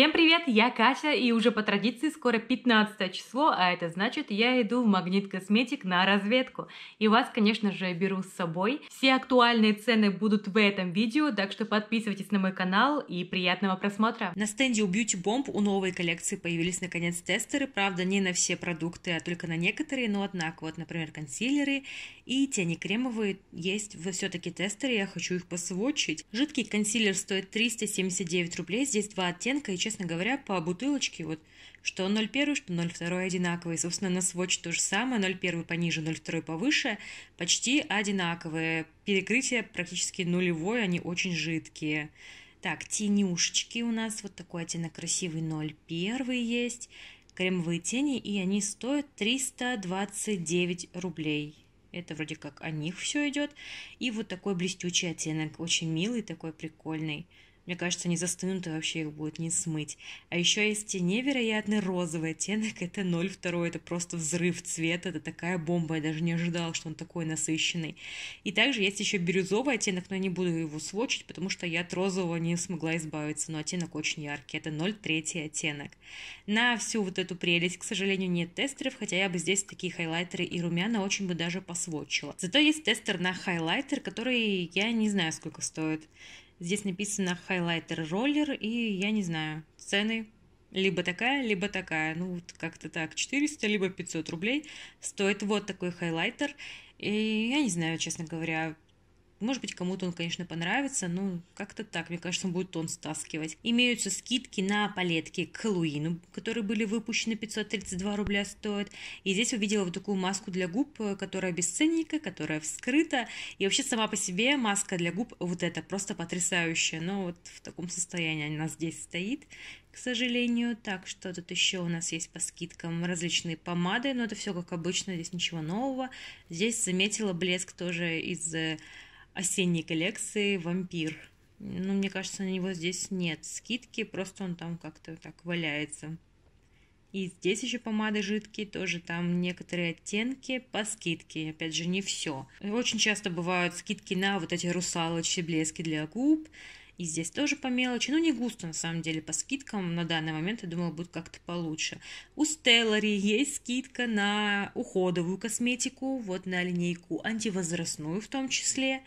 Всем привет, я Катя, и уже по традиции скоро 15 число, а это значит, я иду в Магнит Косметик на разведку. И вас, конечно же, беру с собой. Все актуальные цены будут в этом видео, так что подписывайтесь на мой канал и приятного просмотра. На стенде у Beauty Bomb у новой коллекции появились наконец тестеры, правда не на все продукты, а только на некоторые, но однако, вот, например, консилеры и тени кремовые есть все-таки тестере, я хочу их посвочить. Жидкий консилер стоит 379 рублей, здесь два оттенка, и, честно говоря, по бутылочке вот что 0,1, что 0,2 одинаковые. Собственно, на Swatch то же самое, 0,1 пониже, 0,2 повыше, почти одинаковые. Перекрытие практически нулевое, они очень жидкие. Так, тенюшечки у нас, вот такой оттенок красивый 0,1 есть, кремовые тени, и они стоят 329 рублей. Это вроде как о них все идет. И вот такой блестючий оттенок, очень милый, такой прикольный. Мне кажется, не застынут, и вообще их будет не смыть. А еще есть невероятный розовый оттенок. Это 0,2, это просто взрыв цвета. Это такая бомба, я даже не ожидала, что он такой насыщенный. И также есть еще бирюзовый оттенок, но я не буду его сводчить, потому что я от розового не смогла избавиться. Но оттенок очень яркий, это 0,3 оттенок. На всю вот эту прелесть, к сожалению, нет тестеров, хотя я бы здесь такие хайлайтеры и румяна очень бы даже посводчила. Зато есть тестер на хайлайтер, который я не знаю сколько стоит. Здесь написано хайлайтер роллер, и я не знаю, цены либо такая, либо такая. Ну, вот как-то так, 400, либо 500 рублей стоит вот такой хайлайтер. И я не знаю, честно говоря, может быть, кому-то он, конечно, понравится, но как-то так, мне кажется, он будет тон стаскивать. Имеются скидки на палетки к Хэллоуину, которые были выпущены 532 рубля стоят. И здесь увидела вот такую маску для губ, э, которая без ценника, которая вскрыта. И вообще сама по себе маска для губ вот эта просто потрясающая. Но вот в таком состоянии она здесь стоит к сожалению. Так, что тут еще у нас есть по скидкам? Различные помады, но это все как обычно, здесь ничего нового. Здесь заметила блеск тоже из э, осенней коллекции «Вампир». Ну, мне кажется, на него здесь нет скидки, просто он там как-то так валяется. И здесь еще помады жидкие, тоже там некоторые оттенки по скидке, опять же, не все. Очень часто бывают скидки на вот эти русалочки, блески для губ, и здесь тоже по мелочи, ну не густо на самом деле по скидкам, на данный момент я думала будет как-то получше. У Стеллари есть скидка на уходовую косметику, вот на линейку антивозрастную в том числе,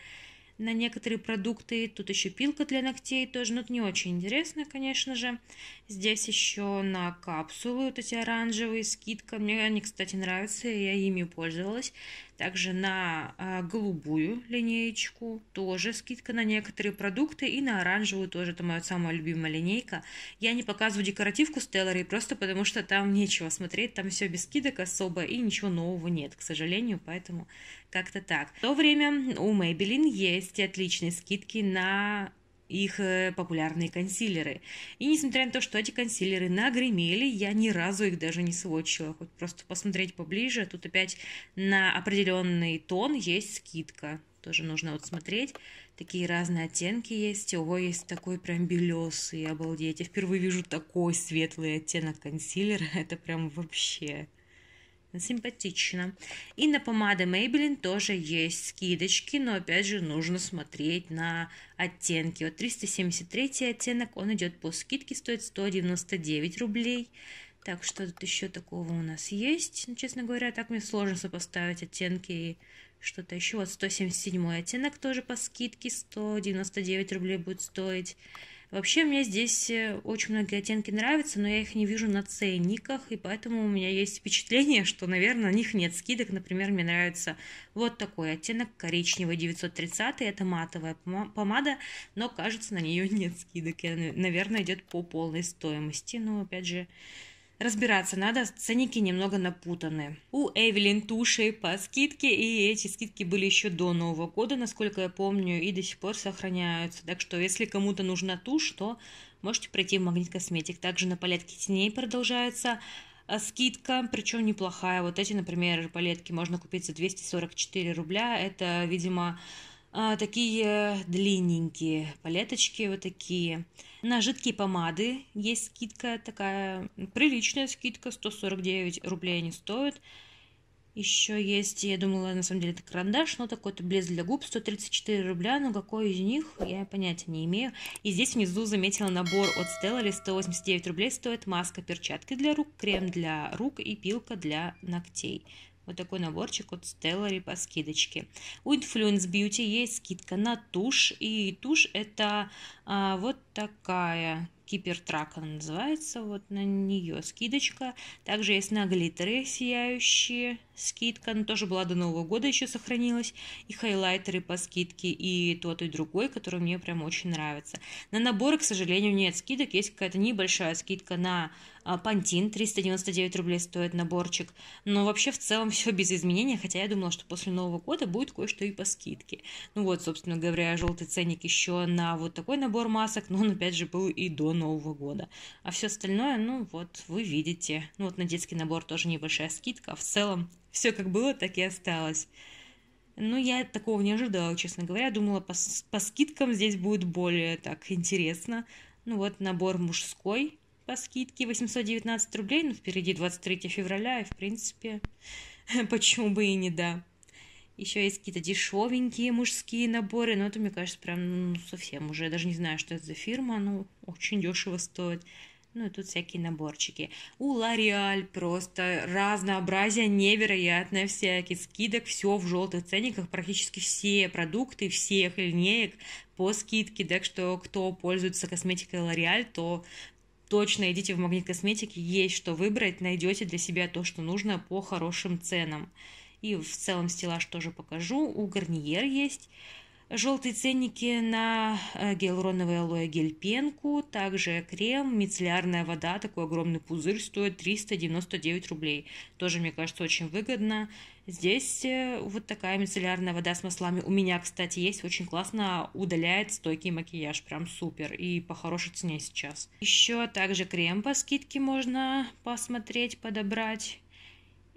на некоторые продукты. Тут еще пилка для ногтей тоже, но это не очень интересно, конечно же. Здесь еще на капсулы вот эти оранжевые скидка. Мне они, кстати, нравятся, я ими пользовалась. Также на а, голубую линеечку тоже скидка на некоторые продукты и на оранжевую тоже, это моя самая любимая линейка. Я не показываю декоративку Stellary просто потому, что там нечего смотреть, там все без скидок особо и ничего нового нет, к сожалению, поэтому как-то так. В то время у Maybelline есть отличные скидки на их э, популярные консилеры. И несмотря на то, что эти консилеры нагремели, я ни разу их даже не сводчила. Хоть просто посмотреть поближе, тут опять на определенный тон есть скидка. Тоже нужно вот смотреть. Такие разные оттенки есть. Ого, есть такой прям белесый, обалдеть. Я впервые вижу такой светлый оттенок консилера. Это прям вообще симпатично. И на помады Maybelline тоже есть скидочки, но опять же нужно смотреть на оттенки. Вот 373 оттенок, он идет по скидке, стоит 199 рублей. Так, что тут еще такого у нас есть? Ну, честно говоря, так мне сложно сопоставить оттенки и что-то еще. Вот 177 оттенок тоже по скидке, 199 рублей будет стоить. Вообще мне здесь э, очень многие оттенки нравятся, но я их не вижу на ценниках, и поэтому у меня есть впечатление, что, наверное, на них нет скидок. Например, мне нравится вот такой оттенок коричневый 930, это матовая помада, но, кажется, на нее нет скидок. И, наверное, идет по полной стоимости, но, ну, опять же, разбираться надо, ценники немного напутаны. У Эвелин туши по скидке, и эти скидки были еще до Нового года, насколько я помню, и до сих пор сохраняются. Так что, если кому-то нужна тушь, то можете пройти в Магнит Косметик. Также на палетке теней продолжается а, скидка, причем неплохая. Вот эти, например, палетки можно купить за 244 рубля. Это, видимо, а, такие длинненькие палеточки вот такие. На жидкие помады есть скидка такая, приличная скидка, 149 рублей они стоят. Еще есть, я думала, на самом деле это карандаш, но такой-то блеск для губ, 134 рубля, но какой из них, я понятия не имею. И здесь внизу заметила набор от Stellary, 189 рублей стоит маска, перчатки для рук, крем для рук и пилка для ногтей. Вот такой наборчик от Stellary по скидочке. У Influence Beauty есть скидка на тушь. И тушь это а, вот такая Кипертрак она называется, вот на нее скидочка. Также есть на глиттеры сияющие, скидка, она тоже была до Нового года еще сохранилась, и хайлайтеры по скидке, и тот, и другой, который мне прям очень нравится. На наборы, к сожалению, нет скидок, есть какая-то небольшая скидка на Пантин, 399 рублей стоит наборчик, но вообще в целом все без изменений, хотя я думала, что после Нового года будет кое-что и по скидке. Ну вот, собственно говоря, желтый ценник еще на вот такой набор масок, но он опять же был и до Нового Нового года. А все остальное, ну вот, вы видите. Ну вот на детский набор тоже небольшая скидка, а в целом все как было, так и осталось. Ну, я такого не ожидала, честно говоря. Думала, по, по скидкам здесь будет более так интересно. Ну вот, набор мужской по скидке 819 рублей, ну впереди 23 февраля, и в принципе, почему бы и не да. Еще есть какие-то дешевенькие мужские наборы, но это, мне кажется, прям ну, совсем уже, я даже не знаю, что это за фирма, ну, очень дешево стоит. Ну, и тут всякие наборчики. У Лореаль просто разнообразие невероятное всяких скидок. Все в желтых ценниках. Практически все продукты всех линеек по скидке. Так что, кто пользуется косметикой Лореаль, то точно идите в магнит косметики. Есть что выбрать. Найдете для себя то, что нужно по хорошим ценам. И в целом стеллаж тоже покажу. У Гарниер есть желтые ценники на э, гиалуроновое алоэ гель пенку, также крем, мицеллярная вода, такой огромный пузырь стоит 399 рублей. Тоже, мне кажется, очень выгодно. Здесь э, вот такая мицеллярная вода с маслами. У меня, кстати, есть. Очень классно удаляет стойкий макияж. Прям супер. И по хорошей цене сейчас. Еще также крем по скидке можно посмотреть, подобрать.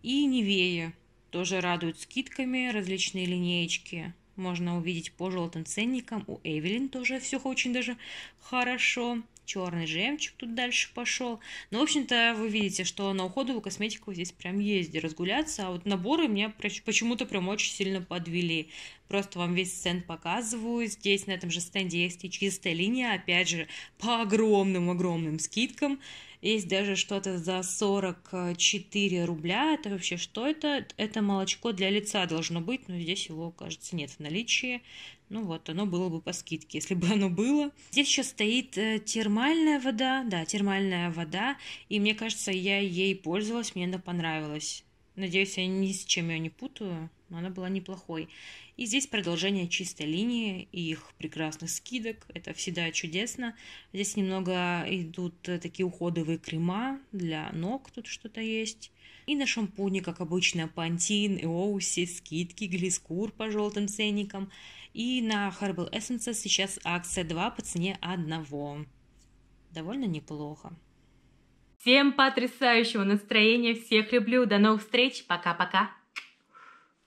И Невея. Тоже радуют скидками различные линеечки. Можно увидеть по желтым ценникам. У Эвелин тоже все очень даже хорошо. Черный жемчуг тут дальше пошел. Ну, в общем-то, вы видите, что на уходовую косметику здесь прям есть разгуляться. А вот наборы меня почему-то прям очень сильно подвели. Просто вам весь стенд показываю. Здесь на этом же стенде есть и чистая линия. Опять же, по огромным-огромным скидкам. Есть даже что-то за 44 рубля. Это вообще что это? Это молочко для лица должно быть, но здесь его, кажется, нет в наличии. Ну вот, оно было бы по скидке, если бы оно было. Здесь еще стоит э, термальная вода. Да, термальная вода. И мне кажется, я ей пользовалась, мне она понравилась. Надеюсь, я ни с чем ее не путаю, но она была неплохой. И здесь продолжение чистой линии и их прекрасных скидок. Это всегда чудесно. Здесь немного идут такие уходовые крема для ног, тут что-то есть. И на шампуне, как обычно, Пантин, Оуси, скидки, Глискур по желтым ценникам. И на Herbal Essences сейчас акция 2 по цене 1. Довольно неплохо. Всем потрясающего настроения, всех люблю, до новых встреч, пока-пока.